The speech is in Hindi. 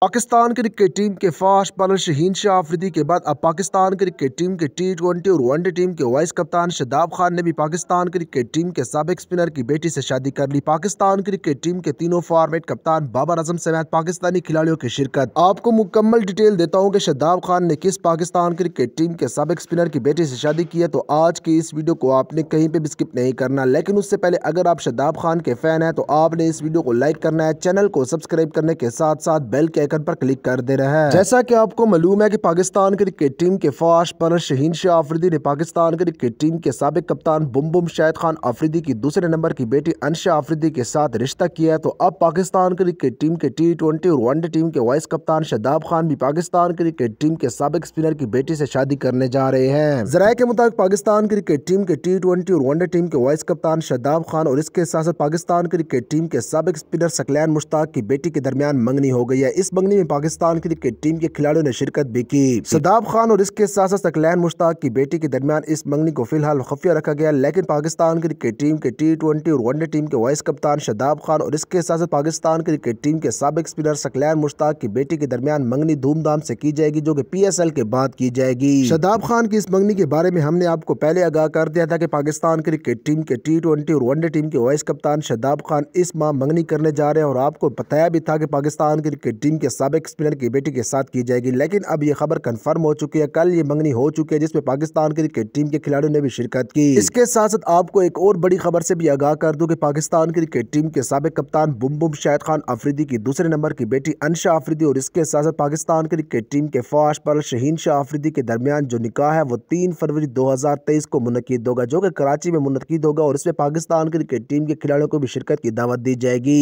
पाकिस्तान क्रिकेट टीम के फास्ट बॉलर शहीन शाह आफरीदी के बाद अब पाकिस्तान क्रिकेट टीम के टी ट्वेंटी और वनडे टीम के वाइस कप्तान शदाब खान ने भी पाकिस्तान क्रिकेट टीम के सबक स्पिनर की बेटी से शादी कर ली पाकिस्तान क्रिकेट टीम के तीनों फॉर्मेट कप्तान बाबर आजम समेत पाकिस्तानी खिलाड़ियों की शिरकत आपको मुकम्मल डिटेल देता हूँ की शदाब खान ने किस पाकिस्तान क्रिकेट टीम के सबक स्पिनर की बेटी से शादी की है तो आज की इस वीडियो को आपने कहीं पे भी स्किप नहीं करना लेकिन उससे पहले अगर आप शदाब खान के फैन है तो आपने इस वीडियो को लाइक करना है चैनल को सब्सक्राइब करने के साथ साथ बेल के आइकन पर क्लिक कर रहा है जैसा कि आपको मालूम है कि पाकिस्तान क्रिकेट टीम के फाश पर शहीन शाह आफरीदी ने पाकिस्तान क्रिकेट टीम के सबक कप्तान बुम बुम शाहिद खान आफरीदी की दूसरे नंबर की बेटी अनशा आफरीदी के साथ रिश्ता किया है तो अब पाकिस्तान क्रिकेट टीम के टी ट्वेंटी और वनडे टीम के वाइस कप्तान शदाब खान भी पाकिस्तान क्रिकेट टीम के सबक स्पिनर की बेटी से शादी करने जा रहे हैं जराये के मुताबिक पाकिस्तान क्रिकेट टीम के टी ट्वेंटी और वनडे टीम के वाइस कप्तान शदाब खान और इसके साथ साथ पाकिस्तान क्रिकेट टीम के सबक स्पिनर सकलैन मुश्ताक की बेटी के दरमियान मंगनी हो गई है इस मंगनी में पाकिस्तान क्रिकेट टीम के खिलाड़ियों ने शिरकत भी की सदाब खान और इसके साथ साथ सकलैन मुश्ताक की बेटी के दरमियान इस मंगनी को फिलहाल खफिया रखा गया लेकिन पाकिस्तान क्रिकेट टीम के टी ट्वेंटी और वनडे टीम के वाइस कप्तान शदाब खान और इसके साथ साथ पाकिस्तान क्रिकेट टीम के सबक स्पिनर सकलैन मुश्ताक की बेटी के दरमियान मंगनी धूमधाम से की जाएगी जो कि पीएसएल के बाद की जाएगी शदाब खान की इस मंगनी के बारे में हमने आपको पहले आगाह कर दिया था कि पाकिस्तान क्रिकेट टीम के टी ट्वेंटी और वनडे टीम के वाइस कप्तान शदाब खान इस माह मंगनी करने जा रहे हैं और आपको बताया भी था कि पाकिस्तान क्रिकेट टीम के के सबक स्पिनर की बेटी के साथ की जाएगी लेकिन अब ये खबर कन्फर्म हो चुकी है कल ये मंगनी हो चुकी है जिसमें पाकिस्तान क्रिकेट टीम के खिलाड़ियों ने भी शिरकत की इसके साथ साथ आपको एक और बड़ी खबर से भी आगाह कर दूं कि पाकिस्तान क्रिकेट टीम के सबक कप्तान बुम बुम शाहिद खान अफरीदी की दूसरे नंबर की बेटी अनशा अफरीदी और इसके साथ साथ पाकिस्तान क्रिकेट टीम के फौज पर शहीन शाह अफरीदी के दरमियान जो निकाह है वो तीन फरवरी दो हजार तेईस को मुनद होगा जो कि कराची में मुनद होगा और इसमें पाकिस्तान क्रिकेट टीम के खिलाड़ियों को भी शिरकत की दावत दी जाएगी